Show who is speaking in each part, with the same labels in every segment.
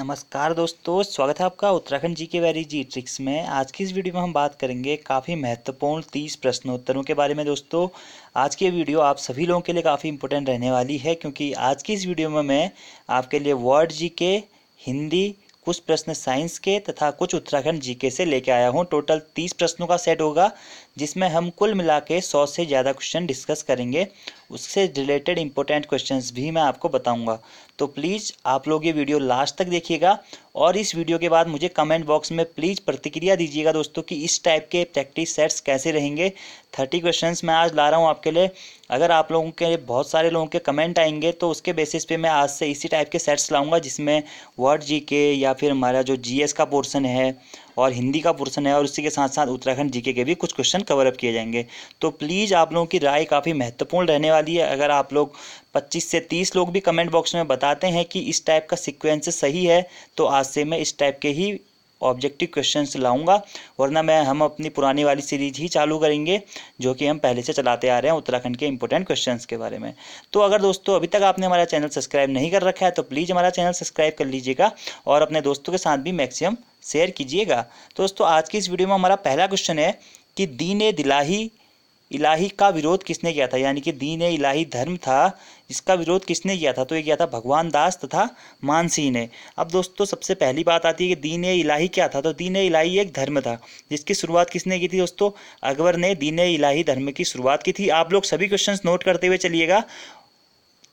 Speaker 1: नमस्कार दोस्तों स्वागत है आपका उत्तराखंड जी के वैरी जी ट्रिक्स में आज की इस वीडियो में हम बात करेंगे काफ़ी महत्वपूर्ण तीस प्रश्नोत्तरों के बारे में दोस्तों आज की वीडियो आप सभी लोगों के लिए काफ़ी इंपॉर्टेंट रहने वाली है क्योंकि आज की इस वीडियो में मैं आपके लिए वर्ड जी के हिंदी कुछ प्रश्न साइंस के तथा कुछ उत्तराखंड जीके से लेके आया हूँ टोटल तीस प्रश्नों का सेट होगा जिसमें हम कुल मिला के सौ से ज़्यादा क्वेश्चन डिस्कस करेंगे उससे रिलेटेड इंपॉर्टेंट क्वेश्चन भी मैं आपको बताऊँगा तो प्लीज़ आप लोग ये वीडियो लास्ट तक देखिएगा और इस वीडियो के बाद मुझे कमेंट बॉक्स में प्लीज़ प्रतिक्रिया दीजिएगा दोस्तों कि इस टाइप के प्रैक्टिस सेट्स कैसे रहेंगे थर्टी क्वेश्चन मैं आज ला रहा हूँ आपके लिए अगर आप लोगों के बहुत सारे लोगों के कमेंट आएंगे तो उसके बेसिस पे मैं आज से इसी टाइप के सेट्स लाऊंगा जिसमें वर्ड जी के या फिर हमारा जो जी का पोर्सन है और हिंदी का पोर्सन है और उसी के साथ साथ उत्तराखंड जीके के भी कुछ क्वेश्चन कवर अप किए जाएंगे तो प्लीज़ आप लोगों की राय काफ़ी महत्वपूर्ण रहने वाली है अगर आप लोग 25 से 30 लोग भी कमेंट बॉक्स में बताते हैं कि इस टाइप का सिक्वेंस सही है तो आज से मैं इस टाइप के ही ऑब्जेक्टिव क्वेश्चन लाऊंगा वरना मैं हम अपनी पुरानी वाली सीरीज ही चालू करेंगे जो कि हम पहले से चलाते आ रहे हैं उत्तराखंड के इंपॉर्टेंट क्वेश्चंस के बारे में तो अगर दोस्तों अभी तक आपने हमारा चैनल सब्सक्राइब नहीं कर रखा है तो प्लीज़ हमारा चैनल सब्सक्राइब कर लीजिएगा और अपने दोस्तों के साथ भी मैक्सिमम शेयर कीजिएगा तो दोस्तों आज की इस वीडियो में हमारा पहला क्वेश्चन है कि दीन दिलाही इलाही का विरोध किसने किया था यानी कि दीन इलाही धर्म था इसका विरोध किसने किया था तो ये किया था भगवान दास तथा मानसिंह ने अब दोस्तों सबसे पहली बात आती है कि दीन इलाही क्या था तो दीन इलाही एक धर्म था जिसकी शुरुआत किसने की थी दोस्तों अकबर ने दीन इलाही धर्म की शुरुआत की थी आप लोग सभी क्वेश्चन नोट करते हुए चलिएगा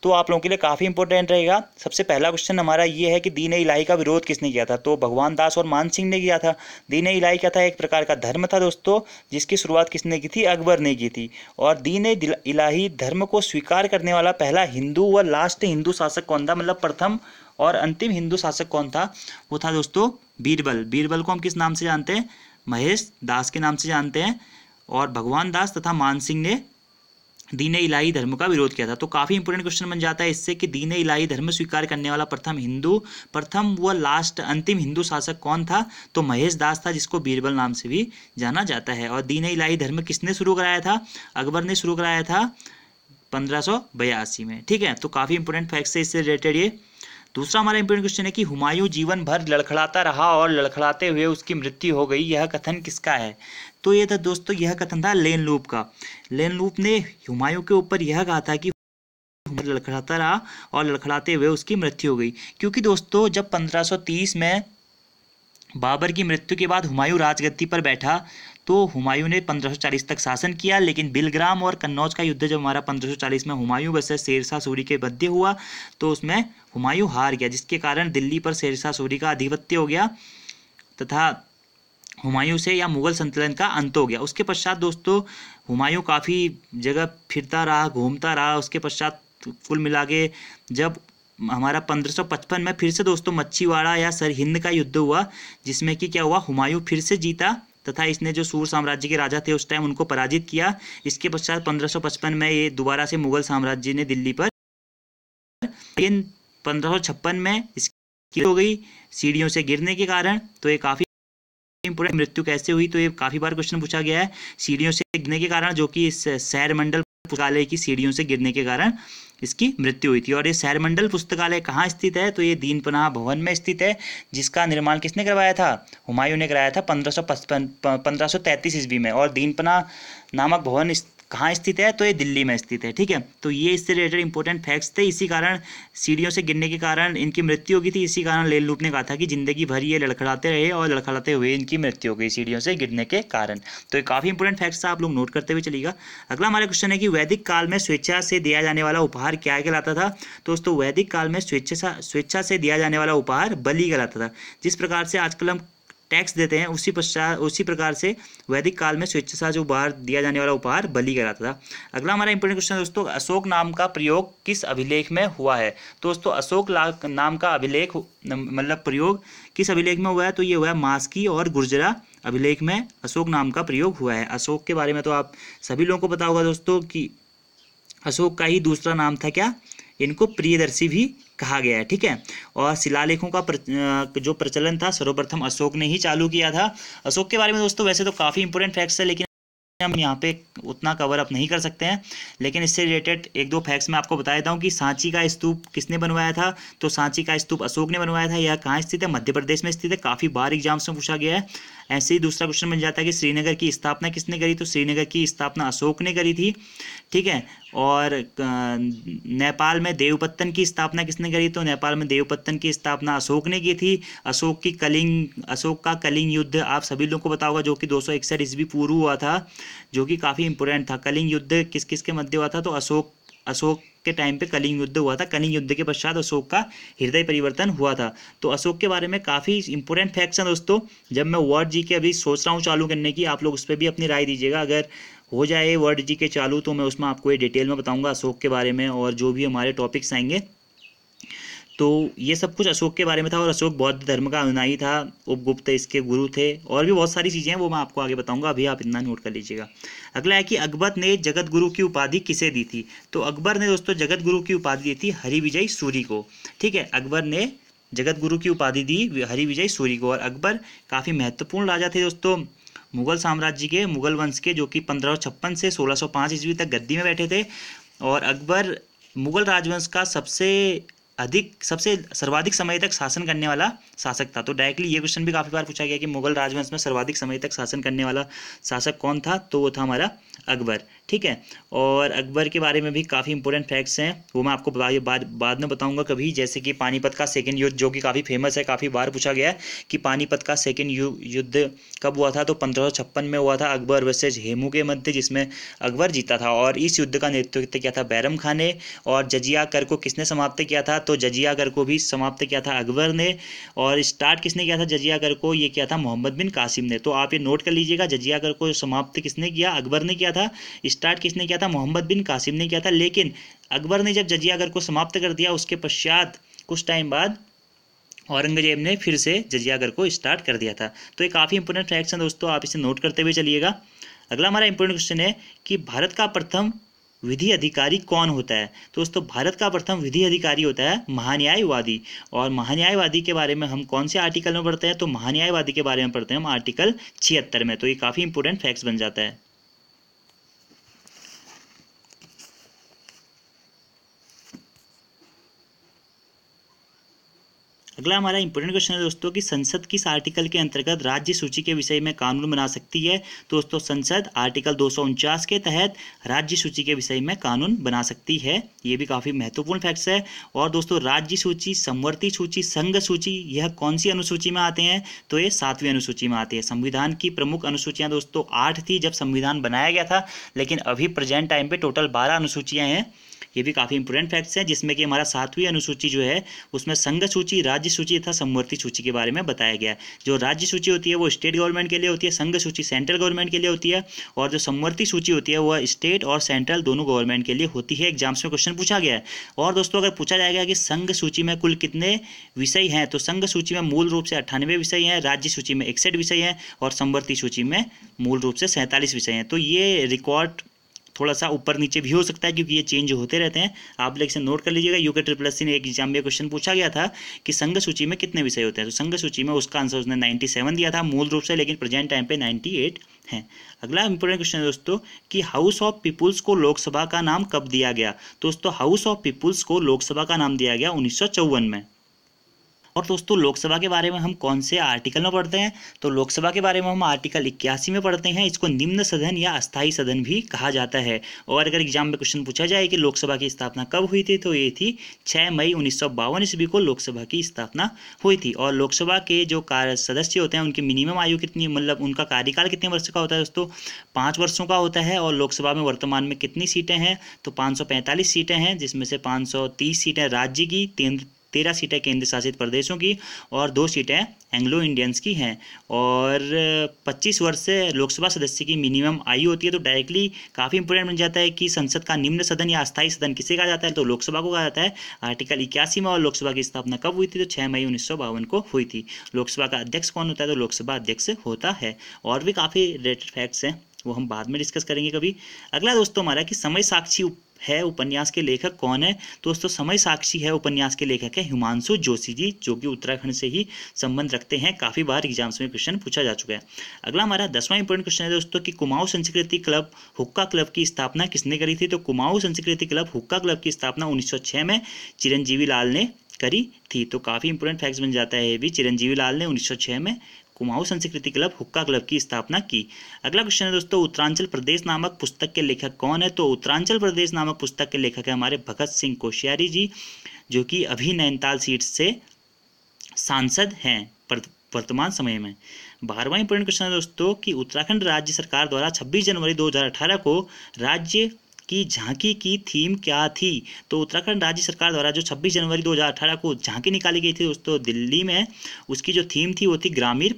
Speaker 1: तो आप लोगों के लिए काफ़ी इंपॉर्टेंट रहेगा सबसे पहला क्वेश्चन हमारा ये है कि दीन इलाही का विरोध किसने किया था तो भगवान दास और मान सिंह ने किया था दीन इलाही क्या था एक प्रकार का धर्म था दोस्तों जिसकी शुरुआत किसने की थी अकबर ने की थी और दीन इलाही धर्म को स्वीकार करने वाला पहला हिंदू व लास्ट हिंदू शासक कौन था मतलब प्रथम और अंतिम हिंदू शासक कौन था वो था दोस्तों बीरबल बीरबल को हम किस नाम से जानते हैं महेश दास के नाम से जानते हैं और भगवान दास तथा मान सिंह ने दीन इलाही धर्म का विरोध किया था तो काफ़ी इंपॉर्टेंट क्वेश्चन बन जाता है इससे कि दीन इलाही धर्म स्वीकार करने वाला प्रथम हिंदू प्रथम व लास्ट अंतिम हिंदू शासक कौन था तो महेश दास था जिसको बीरबल नाम से भी जाना जाता है और दीन इलाही धर्म किसने शुरू कराया था अकबर ने शुरू कराया था पंद्रह में ठीक है तो काफ़ी इंपॉर्टेंट फैक्ट है इससे रिलेटेड ये दूसरा हमारा इंपोर्टेंट क्वेश्चन है कि हुमायूं जीवन भर लड़खड़ाता रहा और लड़खड़ाते हुए उसकी मृत्यु हो गई यह कथन किसका है तो यह था दोस्तों यह कथन था लेन लूप का लेन लूप ने हुमायूं के ऊपर यह कहा था कि लड़खड़ाता रहा और लड़खड़ाते हुए उसकी मृत्यु हो गई क्योंकि दोस्तों जब 1530 में बाबर की मृत्यु के बाद हुमायूं राजगद्दी पर बैठा तो हुमायूं ने 1540 तक शासन किया लेकिन बिलग्राम और कन्नौज का युद्ध जब हमारा 1540 में हुमायूं वैसे शेरशाह सूरी के मध्य हुआ तो उसमें हुमायूं हार गया जिसके कारण दिल्ली पर शेरशाह सूरी का आधिपत्य हो गया तथा हुमायूं से या मुगल संतुलन का अंत हो गया उसके पश्चात दोस्तों हुमायूं काफ़ी जगह फिरता रहा घूमता रहा उसके पश्चात कुल मिला के जब हमारा 1555 में फिर से दोस्तों मच्छीवाड़ा या सरहिंद का युद्ध हुआ जिसमें कि क्या हुआ हुमायूं फिर से जीता तथा इसने जो सूर साम्राज्य के राजा थे उस टाइम उनको पराजित किया इसके पश्चात 1555 में ये दोबारा से मुगल साम्राज्य ने दिल्ली पर लेकिन पंद्रह में इसकी हो गई सीढ़ियों से गिरने के कारण तो ये काफ़ी इंपोर्टेंट मृत्यु कैसे हुई तो ये काफ़ी बार क्वेश्चन पूछा गया है सीढ़ियों से गिरने के कारण जो कि इस सैर मंडल पुस्तकालय की सीढ़ियों से गिरने के कारण इसकी मृत्यु हुई थी और ये सैरमंडल पुस्तकालय कहाँ स्थित है तो ये दीनपनाह भवन में स्थित है जिसका निर्माण किसने करवाया था हुमायूं ने कराया था पंद्रह सौ पंद्रह सौ तैंतीस ईस्वी में और दीनपनाह नामक भवन कहाँ स्थित है तो ये दिल्ली में स्थित है ठीक है तो ये इससे रिलेटेड इंपॉर्टेंट फैक्ट्स थे इसी कारण सीढ़ियों से गिरने के कारण इनकी मृत्यु हो गई थी इसी कारण लेल लूप ने कहा था कि जिंदगी भर ये लड़खड़ाते रहे और लड़खड़ाते हुए इनकी मृत्यु हो गई सीढ़ियों से गिरने के कारण तो ये काफ़ी इंपॉर्टेंट फैक्ट्स था आप लोग नोट करते हुए चलिएगा अगला हमारा क्वेश्चन है कि वैदिक काल में स्वेच्छा से दिया जाने वाला उपहार क्या कहलाता था दोस्तों वैदिक काल में स्वेच्छा स्वेच्छा से दिया जाने वाला उपहार बलि कहलाता था जिस प्रकार से आजकल हम टैक्स देते हैं उसी पश्चात उसी प्रकार से वैदिक काल में स्वेच्छा जो उपहार दिया जाने वाला उपहार बलि कहलाता था अगला हमारा इंपोर्टेंट क्वेश्चन दोस्तों अशोक नाम का प्रयोग किस अभिलेख में हुआ है तो दोस्तों अशोक नाम का अभिलेख मतलब प्रयोग किस अभिलेख में हुआ है तो ये हुआ है मास्की और गुर्जरा अभिलेख में अशोक नाम का प्रयोग हुआ है अशोक के बारे में तो आप सभी लोगों को पता होगा दोस्तों कि अशोक का ही दूसरा नाम था क्या इनको प्रियदर्शी भी कहा गया है ठीक है और शिलालेखों का प्र, जो प्रचलन था सर्वप्रथम अशोक ने ही चालू किया था अशोक के बारे में दोस्तों वैसे तो काफ़ी इंपॉर्टेंट फैक्ट्स है लेकिन हम यहाँ पे उतना कवर अप नहीं कर सकते हैं लेकिन इससे रिलेटेड एक दो फैक्ट्स मैं आपको बता देता हूँ कि सांची का स्तूप किसने बनवाया था तो सांची का स्तूप अशोक ने बनवाया था यह कहाँ स्थित है मध्य प्रदेश में स्थित है काफ़ी बार एग्जाम्स में पूछा गया है ऐसे ही दूसरा क्वेश्चन बन जाता है कि श्रीनगर की स्थापना किसने करी तो श्रीनगर की स्थापना अशोक ने करी थी ठीक है और नेपाल में देवपत्तन की स्थापना किसने करी तो नेपाल में देवपत्तन की स्थापना अशोक ने की थी अशोक की कलिंग अशोक का कलिंग युद्ध आप सभी लोगों को बताओगा जो कि दो सौ ईस्वी पूर्व हुआ था जो कि काफ़ी इंपोर्टेंट था कलिंग युद्ध किस किस के मध्य हुआ था तो अशोक अशोक के टाइम पे कलिंग युद्ध हुआ था कलिंग युद्ध के पश्चात अशोक का हृदय परिवर्तन हुआ था तो अशोक के बारे में काफ़ी इंपॉर्टेंट फैक्ट्स हैं दोस्तों जब मैं वर्ड जी के अभी सोच रहा हूँ चालू करने की आप लोग उस पर भी अपनी राय दीजिएगा अगर हो जाए वर्ड जी के चालू तो मैं उसमें आपको ये डिटेल में बताऊँगा अशोक के बारे में और जो भी हमारे टॉपिक्स आएंगे तो ये सब कुछ अशोक के बारे में था और अशोक बौद्ध धर्म का अनुयायी था उपगुप्त इसके गुरु थे और भी बहुत सारी चीज़ें हैं वो मैं आपको आगे बताऊंगा अभी आप इतना नोट कर लीजिएगा अगला है कि अकबर ने जगत गुरु की उपाधि किसे दी थी तो अकबर ने दोस्तों जगत गुरु की उपाधि दी थी हरिविजय सूरी को ठीक है अकबर ने जगत गुरु की उपाधि दी हरिविजय सूरी को और अकबर काफ़ी महत्वपूर्ण राजा थे दोस्तों मुगल साम्राज्य के मुगल वंश के जो कि पंद्रह से सोलह ईस्वी तक गद्दी में बैठे थे और अकबर मुगल राजवंश का सबसे अधिक सबसे सर्वाधिक समय तक शासन करने वाला शासक था तो डायरेक्टली ये क्वेश्चन भी काफ़ी बार पूछा गया कि मुगल राजवंश में सर्वाधिक समय तक शासन करने वाला शासक कौन था तो वो था हमारा अकबर ठीक है और अकबर के बारे में भी काफ़ी इंपॉर्टेंट फैक्ट्स हैं वो मैं आपको बाद बाद में बताऊंगा कभी जैसे कि पानीपत का सेकेंड युद्ध जो कि काफ़ी फेमस है काफ़ी बार पूछा गया है कि पानीपत का सेकेंड युद्ध कब हुआ था तो पंद्रह में हुआ था अकबर वर्सेज हेमू के मध्य जिसमें अकबर जीता था और इस युद्ध का नेतृत्व किया था बैरम खान ने और जजिया कर को किसने समाप्त किया था तो जजिया कर को भी समाप्त किया था अकबर ने और स्टार्ट किसने किया था जजिया कर को ये किया था मोहम्मद बिन कासिम ने तो आप ये नोट कर लीजिएगा जजिया कर को समाप्त किसने किया अकबर ने किया था स्टार्ट किसने किया था मोहम्मद बिन कासिम ने किया था लेकिन अकबर ने जब जजिया जजियागर को समाप्त कर दिया उसके पश्चात कुछ टाइम बाद औरंगजेब ने फिर से जजियागर को स्टार्ट कर दिया था तो ये काफ़ी इंपॉर्टेंट फैक्ट्स हैं दोस्तों आप इसे नोट करते हुए चलिएगा अगला हमारा इंपॉर्टेंट क्वेश्चन है कि भारत का प्रथम विधि अधिकारी कौन होता है तो दोस्तों भारत का प्रथम विधि अधिकारी होता है महान्यायवादी और महान्यायवादी के बारे में हम कौन से आर्टिकल में पढ़ते हैं तो महान्यायवादी के बारे में पढ़ते हैं हम आर्टिकल छिहत्तर में तो ये काफ़ी इंपॉर्टेंट फैक्ट्स बन जाता है अगला हमारा इंपॉर्टेंट क्वेश्चन है दोस्तों कि संसद किस आर्टिकल के अंतर्गत राज्य सूची के विषय में कानून बना सकती है तो दोस्तों संसद आर्टिकल दो के तहत राज्य सूची के विषय में कानून बना सकती है ये भी काफ़ी महत्वपूर्ण फैक्ट्स है और दोस्तों राज्य सूची संवर्ती सूची संघ सूची यह कौन सी अनुसूची में आते हैं तो ये सातवीं अनुसूची में आते हैं संविधान की प्रमुख अनुसूचियाँ दोस्तों आठ थी जब संविधान बनाया गया था लेकिन अभी प्रेजेंट टाइम पर टोटल बारह अनुसूचियाँ हैं ये भी काफ़ी इंपोर्टेंट फैक्ट्स हैं जिसमें कि हमारा सातवीं अनुसूची जो है उसमें संघ सूची राज्य सूची तथा समवर्ती सूची के बारे में बताया गया जो राज्य सूची होती है वो स्टेट गवर्नमेंट के लिए होती है संघ सूची सेंट्रल गवर्नमेंट के लिए होती है और जो समवर्ती सूची होती है वह स्टेट और सेंट्रल दोनों गवर्नमेंट के लिए होती है एग्जाम्स में क्वेश्चन पूछा गया है और दोस्तों अगर पूछा जाएगा कि संघ सूची में कुल कितने विषय हैं तो संघ सूची में मूल रूप से अट्ठानवे विषय हैं राज्य सूची में इकसठ विषय हैं और समवर्ती सूची में मूल रूप से सैंतालीस विषय हैं तो ये रिकॉर्ड थोड़ा सा ऊपर नीचे भी हो सकता है क्योंकि ये चेंज होते रहते हैं आप लोग इसे नोट कर लीजिएगा यूके ट्रिपल एस ने एक एग्जाम में क्वेश्चन पूछा गया था कि संघ सूची में कितने विषय होते हैं तो संघ सूची में उसका आंसर उसने नाइन्टी सेवन दिया था मूल रूप से लेकिन प्रेजेंट टाइम पे नाइन्टी एट है अगला इंपॉर्टेंट क्वेश्चन है दोस्तों कि हाउस ऑफ पीपुल्स को लोकसभा का नाम कब दिया गया तो दोस्तों हाउस ऑफ पीपुल्स को लोकसभा का नाम दिया गया उन्नीस में और दोस्तों लोकसभा के बारे में हम कौन से आर्टिकल में पढ़ते हैं तो लोकसभा के बारे में हम आर्टिकल इक्यासी में पढ़ते हैं इसको निम्न सदन या अस्थायी सदन भी कहा जाता है और अगर एग्जाम में क्वेश्चन पूछा जाए कि लोकसभा की स्थापना कब हुई थी तो ये थी छः मई उन्नीस ईस्वी को लोकसभा की स्थापना हुई थी और लोकसभा के जो कार्य सदस्य होते हैं उनकी मिनिमम आयु कितनी मतलब उनका कार्यकाल कितने वर्ष का होता है दोस्तों पाँच वर्षों का होता है और लोकसभा में वर्तमान में कितनी सीटें हैं तो पाँच सीटें हैं जिसमें से पाँच सीटें राज्य की तेरह सीटें केंद्र शासित प्रदेशों की और दो सीटें एंग्लो इंडियंस की हैं और पच्चीस वर्ष से लोकसभा सदस्य की मिनिमम आयु होती है तो डायरेक्टली काफ़ी इंपोर्टेंट बन जाता है कि संसद का निम्न सदन या अस्थायी सदन किसे कहा जाता है तो लोकसभा को कहा जाता है आर्टिकल इक्यासी में और लोकसभा की स्थापना कब हुई थी तो छः मई उन्नीस को हुई थी लोकसभा का अध्यक्ष कौन होता है तो लोकसभा अध्यक्ष होता है और भी काफ़ी रिलेटेड फैक्ट्स हैं वो हम बाद में डिस्कस करेंगे कभी अगला दोस्तों हमारा कि समय साक्षी है उपन्यास के लेखक कौन है दोस्तों समय साक्षी है उपन्यास के लेखक है हिमांशु जोशी जी जो कि उत्तराखंड से ही संबंध रखते हैं काफ़ी बार एग्जाम्स में क्वेश्चन पूछा जा चुका है अगला हमारा दसवां इंपोर्टेंट क्वेश्चन है दोस्तों की कुमाऊ संस्कृति क्लब हुक्का क्लब की स्थापना किसने करी थी तो कुमाऊ संस्कृति क्लब हुक्का क्लब की स्थापना उन्नीस में चिरंजीवी लाल ने करी थी तो काफ़ी इंपोर्टेंट फैक्ट्स बन जाता है ये भी चिरंजीवी लाल ने 1906 में कुमाऊं संस्कृति क्लब हुक्का क्लब की स्थापना की अगला क्वेश्चन है दोस्तों उत्तरांचल प्रदेश नामक पुस्तक के लेखक कौन है तो उत्तरांचल प्रदेश नामक पुस्तक के लेखक है हमारे भगत सिंह कोश्यारी जी जो कि अभी नैनीताल सीट से सांसद हैं वर्तमान समय में बारहवा इंपोर्टेंट क्वेश्चन है दोस्तों कि उत्तराखंड राज्य सरकार द्वारा 26 जनवरी 2018 को राज्य कि झांकी की थीम क्या थी तो उत्तराखंड राज्य सरकार द्वारा जो 26 जनवरी 2018 को झांकी निकाली गई थी दोस्तों दिल्ली में उसकी जो थीम थी वो थी ग्रामीण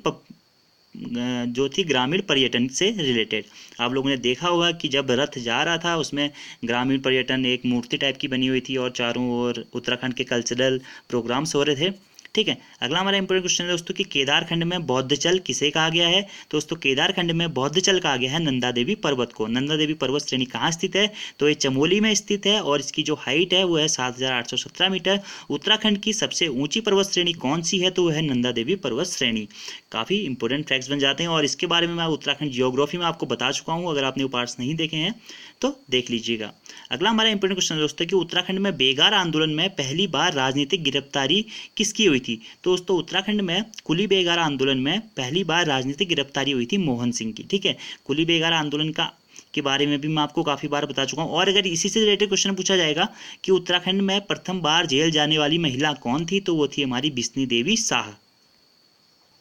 Speaker 1: जो थी ग्रामीण पर्यटन से रिलेटेड आप लोगों ने देखा होगा कि जब रथ जा रहा था उसमें ग्रामीण पर्यटन एक मूर्ति टाइप की बनी हुई थी और चारों ओर उत्तराखंड के कल्चरल प्रोग्राम्स हो रहे थे ठीक है अगला हमारा इंपोर्टेंट क्वेश्चन है दोस्तों कि केदारखंड में बौद्ध चल किसे कहा गया है तो दोस्तों केदारखंड में बौद्ध चल कहा गया है नंदा देवी पर्वत को नंदा देवी पर्वत श्रेणी कहाँ स्थित है तो ये चमोली में स्थित है और इसकी जो हाइट है वो है सात मीटर उत्तराखंड की सबसे ऊंची पर्वत श्रेणी कौन सी है तो वह है नंदा देवी पर्वत श्रेणी काफ़ी इंपोर्टेंट फैक्ट्स बन जाते हैं और इसके बारे में मैं उत्तराखंड जियोग्राफी में आपको बता चुका हूँ अगर आपने उपार्स पार्ट्स नहीं देखे हैं तो देख लीजिएगा अगला हमारा इंपोर्टेंट क्वेश्चन दोस्तों कि उत्तराखंड में बेगार आंदोलन में पहली बार राजनीतिक गिरफ्तारी किसकी हुई थी तो दोस्तों उत्तराखंड में कुली बेगारा आंदोलन में पहली बार राजनीतिक गिरफ्तारी हुई थी मोहन सिंह की ठीक है कुली बेगारा आंदोलन का के बारे में भी मैं आपको काफ़ी बार बता चुका हूँ और अगर इसी से रिलेटेड क्वेश्चन पूछा जाएगा कि उत्तराखंड में प्रथम बार जेल जाने वाली महिला कौन थी तो वो थी हमारी बिस्नी देवी शाह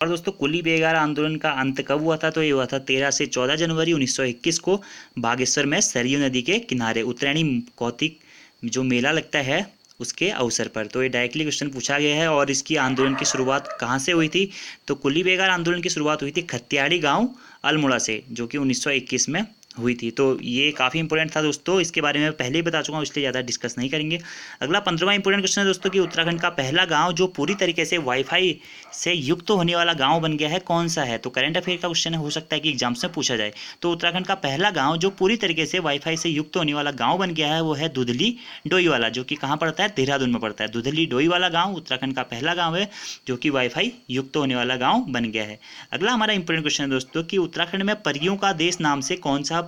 Speaker 1: और दोस्तों कुली बेगारा आंदोलन का अंत कब हुआ था तो ये हुआ था 13 से 14 जनवरी 1921 को बागेश्वर में सरयू नदी के किनारे उत्तरायणी कौतिक जो मेला लगता है उसके अवसर पर तो ये डायरेक्टली क्वेश्चन पूछा गया है और इसकी आंदोलन की शुरुआत कहाँ से हुई थी तो कुली बेगार आंदोलन की शुरुआत हुई थी खतियाड़ी गाँव अल्मोड़ा से जो कि 1921 में हुई थी तो ये काफ़ी इंपॉर्टेंट था दोस्तों इसके बारे में पहले ही बता चुका हूँ इसलिए ज़्यादा डिस्कस नहीं करेंगे अगला पंद्रवा इंपॉर्टेंट क्वेश्चन है दोस्तों कि उत्तराखंड का पहला गांव जो पूरी तरीके से वाईफाई से युक्त तो होने वाला गांव बन गया है कौन सा है तो करंट अफेयर का क्वेश्चन हो सकता है कि एग्जाम से पूछा जाए तो उत्तराखंड का पहला गाँव जो पूरी तरीके से वाईफाई से युक्त तो होने वाला गाँव बन गया है वो है दुधली डोई वाला जो कि कहाँ पड़ता है देहरादून में पड़ता है दुधली डोई वाला गाँव उत्तराखंड का पहला गाँव है जो कि वाईफाई युक्त होने वाला गाँव बन गया है अगला हमारा इंपॉर्टेंट क्वेश्चन है दोस्तों कि उत्तराखंड में परियों का देश नाम से कौन सा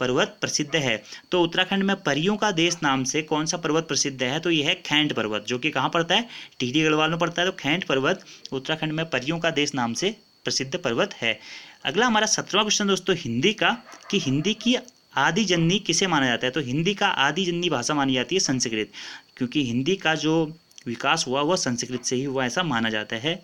Speaker 1: पर्वत प्रसिद्ध है तो उत्तराखंड में परियों का देश नाम से कौन सा पर्वत प्रसिद्ध है तो यह है खैंट पर्वत जो कि कहाँ पड़ता है टिहरी गढ़वाल में पड़ता है तो खैंट पर्वत उत्तराखंड में परियों का देश नाम से प्रसिद्ध पर्वत है अगला हमारा सत्रवा क्वेश्चन दोस्तों हिंदी का कि हिंदी की आदिजननी किसे माना जाता है तो हिंदी का आदिजननी भाषा मानी जाती है संस्कृत क्योंकि हिंदी का जो विकास हुआ वह संस्कृत से ही हुआ ऐसा माना जाता है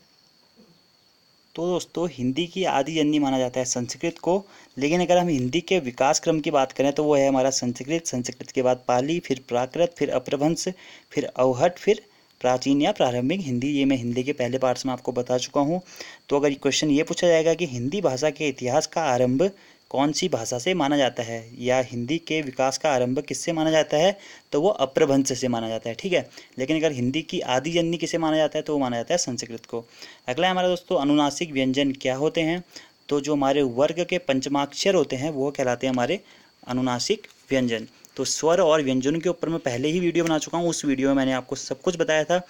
Speaker 1: तो दोस्तों हिंदी की आदि जननी माना जाता है संस्कृत को लेकिन अगर हम हिंदी के विकास क्रम की बात करें तो वो है हमारा संस्कृत संस्कृत के बाद पाली फिर प्राकृत फिर अप्रभंश फिर अवहट फिर प्राचीन या प्रारंभिक हिंदी ये मैं हिंदी के पहले पार्ट्स में आपको बता चुका हूँ तो अगर क्वेश्चन ये पूछा जाएगा कि हिंदी भाषा के इतिहास का आरंभ कौन सी भाषा से माना जाता है या हिंदी के विकास का आरंभ किससे माना जाता है तो वो अप्रभंश से माना जाता है ठीक है लेकिन अगर हिंदी की आदि जननी किसे माना जाता है तो वो माना जाता है संस्कृत को अगला है हमारा दोस्तों अनुनासिक व्यंजन क्या होते हैं तो जो हमारे वर्ग के पंचमाक्षर होते हैं वो कहलाते हैं हमारे अनुनासिक व्यंजन तो स्वर और व्यंजनों के ऊपर मैं पहले ही वीडियो बना चुका हूँ उस वीडियो में मैंने आपको सब कुछ बताया था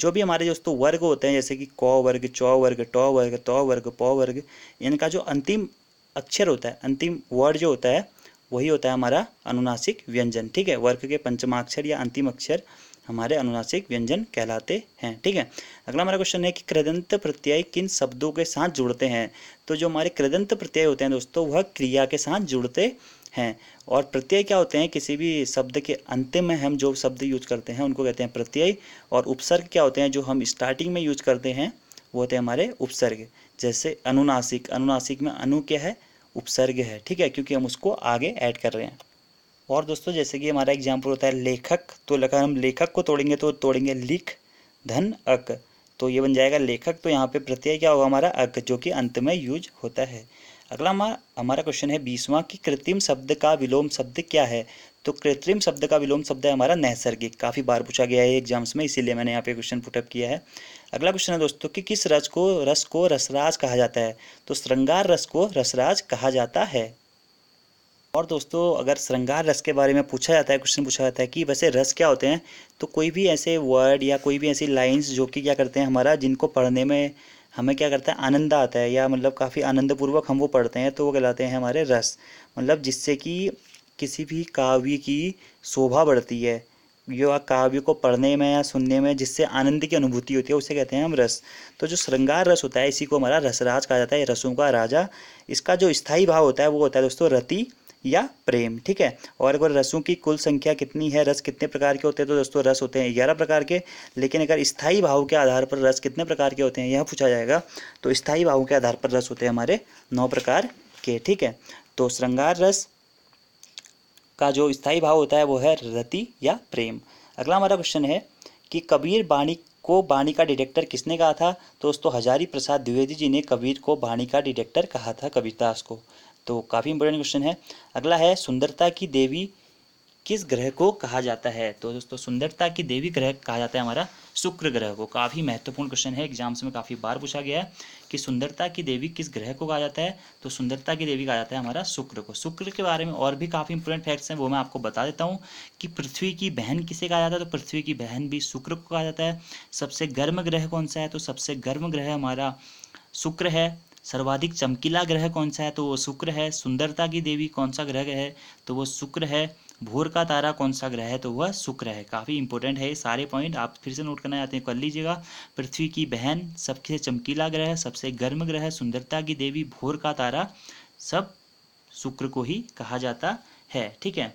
Speaker 1: जो भी हमारे दोस्तों वर्ग होते हैं जैसे कि क वर्ग च वर्ग ट वर्ग त वर्ग प वर्ग इनका जो अंतिम अक्षर होता है अंतिम वर्ड जो होता है वही होता है हमारा अनुनासिक व्यंजन ठीक है वर्ग के पंचमाक्षर या अंतिम अक्षर हमारे अनुनासिक व्यंजन कहलाते हैं ठीक है अगला हमारा क्वेश्चन है कि कृदंत प्रत्यय किन शब्दों के साथ जुड़ते हैं तो जो हमारे कृदंत प्रत्यय होते हैं दोस्तों वह क्रिया के साथ जुड़ते हैं और प्रत्यय क्या होते हैं किसी भी शब्द के अंतिम में हम जो शब्द यूज करते हैं उनको कहते हैं प्रत्यय और उपसर्ग क्या होते हैं जो हम स्टार्टिंग में यूज करते हैं वो होते हैं हमारे उपसर्ग जैसे अनुनासिक अनुनासिक में अनु क्या है उपसर्ग है ठीक है क्योंकि हम उसको आगे ऐड कर रहे हैं और दोस्तों जैसे कि हमारा एग्जाम्पल होता है लेखक तो लगा हम लेखक को तोड़ेंगे तो तोड़ेंगे लिख धन अक तो ये बन जाएगा लेखक तो यहाँ पे प्रत्यय क्या होगा हमारा अक जो कि अंत में यूज होता है अगला हमारा क्वेश्चन है बीसवां कि कृत्रिम शब्द का विलोम शब्द क्या है तो कृत्रिम शब्द का विलोम शब्द है हमारा नैसर्गिक काफ़ी बार पूछा गया है एग्जाम्स में इसीलिए मैंने यहाँ पे क्वेश्चन पुटअप किया है अगला क्वेश्चन है दोस्तों कि किस रस को रस को रसराज कहा जाता है तो श्रृंगार रस को रसराज कहा जाता है और दोस्तों अगर श्रृंगार रस के बारे में पूछा जाता है क्वेश्चन पूछा जाता है कि वैसे रस क्या होते हैं तो कोई भी ऐसे वर्ड या कोई भी ऐसी लाइंस जो कि क्या करते हैं हमारा जिनको पढ़ने में हमें क्या करता है आनंद आता है या मतलब काफ़ी आनंदपूर्वक हम वो पढ़ते हैं तो वो कहलाते हैं हमारे रस मतलब जिससे कि किसी भी काव्य की शोभा बढ़ती है जो काव्य को पढ़ने में या सुनने में जिससे आनंद की अनुभूति होती है उसे कहते हैं हम रस तो जो श्रृंगार रस होता है इसी को हमारा रसराज कहा जाता है रसों का राजा इसका जो स्थायी भाव होता है वो होता है दोस्तों रति या प्रेम ठीक है और अगर रसों की कुल संख्या कितनी है रस कितने प्रकार के होते हैं तो दोस्तों रस होते हैं ग्यारह प्रकार के लेकिन अगर स्थायी भाव के आधार पर रस कितने प्रकार के होते हैं यह पूछा जाएगा तो स्थाई भाव के आधार पर रस होते हैं हमारे नौ प्रकार के ठीक है तो श्रृंगार रस का जो स्थाई भाव होता है वो है रति या प्रेम अगला हमारा क्वेश्चन है कि कबीर बाणी को बाणी का डिटेक्टर किसने कहा था तो दोस्तों हजारी प्रसाद द्विवेदी जी ने कबीर को बाणी का डिटेक्टर कहा था कबीरदास को तो काफ़ी इंपॉर्टेंट क्वेश्चन है अगला है सुंदरता की देवी किस ग्रह को कहा जाता है तो दोस्तों सुंदरता की देवी ग्रह कहा जाता है हमारा शुक्र ग्रह को काफ़ी महत्वपूर्ण क्वेश्चन है एग्जाम्स में काफ़ी बार पूछा गया है कि सुंदरता की देवी किस ग्रह को कहा जाता है तो सुंदरता की देवी कहा जाता है हमारा शुक्र को शुक्र के बारे में और भी काफ़ी इंपॉर्टेंट फैक्ट्स हैं वो मैं आपको बता देता हूँ कि पृथ्वी की बहन किसे कहा जाता है तो पृथ्वी की बहन भी शुक्र को कहा जाता है सबसे गर्म ग्रह कौन सा है तो सबसे गर्म ग्रह हमारा शुक्र है सर्वाधिक चमकीला ग्रह कौन सा है तो वो शुक्र है सुंदरता की देवी कौन सा ग्रह है तो वो शुक्र है भोर का तारा कौन सा ग्रह है तो वह शुक्र है काफ़ी इंपॉर्टेंट है ये सारे पॉइंट आप फिर से नोट करना चाहते हैं कर लीजिएगा पृथ्वी की बहन सबसे चमकीला ग्रह सबसे गर्म ग्रह सुंदरता की देवी भोर का तारा सब शुक्र को ही कहा जाता है ठीक है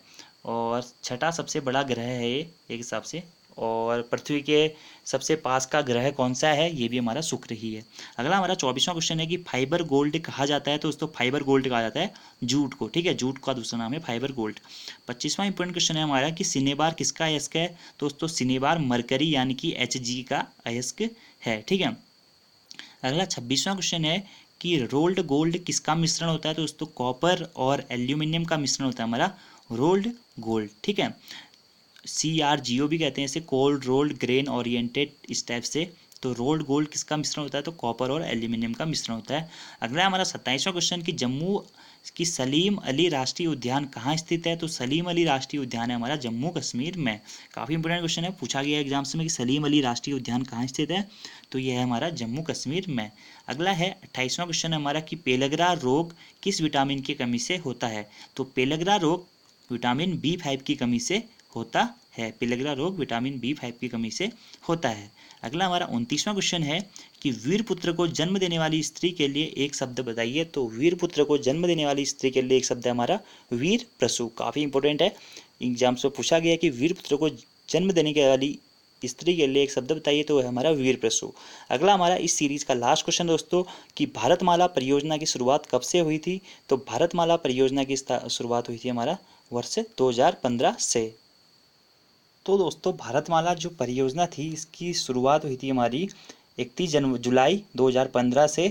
Speaker 1: और छठा सबसे बड़ा ग्रह है ये एक हिसाब से और पृथ्वी के सबसे पास का ग्रह कौन सा है ये भी हमारा शुक्र ही है अगला हमारा चौबीसवां क्वेश्चन है कि फाइबर गोल्ड कहा जाता है तो तो फाइबर गोल्ड कहा जाता है जूट को ठीक है जूट का दूसरा नाम है फाइबर गोल्ड पच्चीसवां इंपॉर्टेंट क्वेश्चन है हमारा कि सिनेबार किसका अयस्क है तो दोस्तों सिनेबार मरकरी यानी कि एच का अयस्क है ठीक है अगला छब्बीसवां क्वेश्चन है कि रोल्ड गोल्ड किसका मिश्रण होता है तो दोस्तों कॉपर और एल्यूमिनियम का मिश्रण होता है हमारा रोल्ड गोल्ड ठीक है सी आर जी ओ भी कहते हैं इसे cold rolled grain oriented type से तो रोल्ड गोल्ड किसका मिश्रण होता है तो कॉपर और एल्यूमिनियम का मिश्रण होता है अगला हमारा सत्ताईसवां क्वेश्चन कि जम्मू कि सलीम अली राष्ट्रीय उद्यान कहाँ स्थित है तो सलीम अली राष्ट्रीय उद्यान है हमारा जम्मू कश्मीर में काफ़ी इंपॉर्टेंट क्वेश्चन है पूछा गया एग्जाम्स में कि सलीम अली राष्ट्रीय उद्यान कहाँ स्थित है तो यह है हमारा जम्मू कश्मीर में अगला है अट्ठाईसवां क्वेश्चन है हमारा कि पेलगरा रोग किस विटामिन की कमी से होता है तो पेलगरा रोग विटामिन बी फाइव की कमी से होता है पिलगला रोग विटामिन बी फाइव की कमी से होता है अगला हमारा उनतीसवां क्वेश्चन है कि वीरपुत्र को जन्म देने वाली स्त्री के लिए एक शब्द बताइए तो वीरपुत्र को जन्म देने वाली स्त्री के लिए एक शब्द है हमारा वीर प्रसु काफ़ी इंपॉर्टेंट है एग्जाम से पूछा गया कि वीरपुत्र को जन्म देने के वाली स्त्री के लिए एक शब्द बताइए तो है हमारा वीर प्रसु अगला हमारा इस सीरीज का लास्ट क्वेश्चन दोस्तों कि भारतमाला परियोजना की शुरुआत कब से हुई थी तो भारतमाला परियोजना की शुरुआत हुई थी हमारा वर्ष 2015 से तो दोस्तों भारतमाला जो परियोजना थी इसकी शुरुआत हुई थी हमारी इकतीस जन जुलाई 2015 से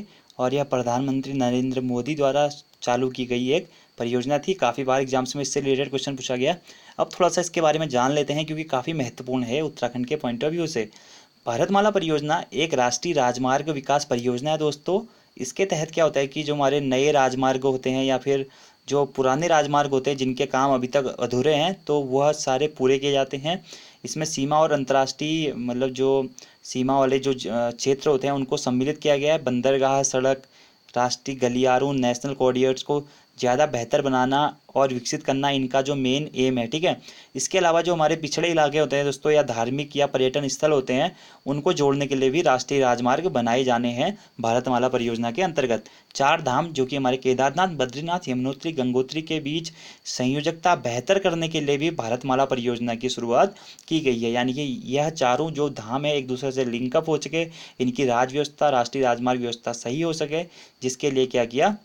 Speaker 1: और यह प्रधानमंत्री नरेंद्र मोदी द्वारा चालू की गई एक परियोजना थी काफ़ी बार एग्जाम्स में इससे रिलेटेड क्वेश्चन पूछा गया अब थोड़ा सा इसके बारे में जान लेते हैं क्योंकि काफ़ी महत्वपूर्ण है उत्तराखंड के पॉइंट ऑफ व्यू से भारतमाला परियोजना एक राष्ट्रीय राजमार्ग विकास परियोजना है दोस्तों इसके तहत क्या होता है कि जो हमारे नए राजमार्ग होते हैं या फिर जो पुराने राजमार्ग होते हैं जिनके काम अभी तक अधूरे हैं तो वह सारे पूरे किए जाते हैं इसमें सीमा और अंतर्राष्ट्रीय मतलब जो सीमा वाले जो क्षेत्र होते हैं उनको सम्मिलित किया गया है बंदरगाह सड़क राष्ट्रीय गलियारों नेशनल कॉरिडोर्स को ज़्यादा बेहतर बनाना और विकसित करना इनका जो मेन एम है ठीक है इसके अलावा जो हमारे पिछड़े इलाके होते हैं दोस्तों या धार्मिक या पर्यटन स्थल होते हैं उनको जोड़ने के लिए भी राष्ट्रीय राजमार्ग बनाए जाने हैं भारतमाला परियोजना के अंतर्गत चार धाम जो कि हमारे केदारनाथ बद्रीनाथ यमुनोत्री गंगोत्री के बीच संयोजकता बेहतर करने के लिए भी भारतमाला परियोजना की शुरुआत की गई है यानी कि यह चारों जो धाम है एक दूसरे से लिंकअप हो सके इनकी राज व्यवस्था राष्ट्रीय राजमार्ग व्यवस्था सही हो सके जिसके लिए क्या किया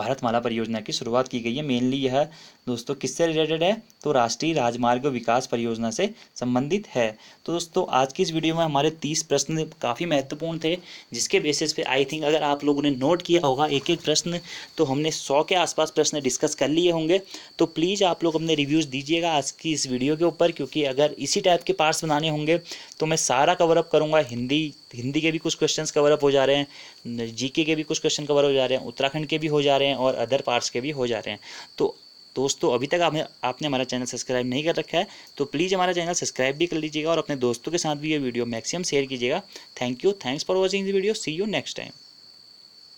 Speaker 1: भारतमाला परियोजना की शुरुआत की गई है मेनली यह दोस्तों किससे रिलेटेड है तो राष्ट्रीय राजमार्ग विकास परियोजना से संबंधित है तो दोस्तों आज की इस वीडियो में हमारे तीस प्रश्न काफ़ी महत्वपूर्ण थे जिसके बेसिस पे आई थिंक अगर आप लोगों ने नोट किया होगा एक एक प्रश्न तो हमने सौ के आसपास प्रश्न डिस्कस कर लिए होंगे तो प्लीज़ आप लोग अपने रिव्यूज़ दीजिएगा आज की इस वीडियो के ऊपर क्योंकि अगर इसी टाइप के पार्ट्स बनाने होंगे तो मैं सारा कवरअप करूँगा हिंदी हिंदी के भी कुछ क्वेश्चंस कवर अप हो जा रहे हैं जीके के भी कुछ क्वेश्चन कवर हो जा रहे हैं उत्तराखंड के भी हो जा रहे हैं और अदर पार्ट्स के भी हो जा रहे हैं तो दोस्तों अभी तक आपने आपने हमारा चैनल सब्सक्राइब नहीं कर रखा है तो प्लीज़ हमारा चैनल सब्सक्राइब भी कर लीजिएगा और अपने दोस्तों के साथ भी ये वीडियो मैक्सिमम शेयर कीजिएगा thank you thanks for watching the video see you next time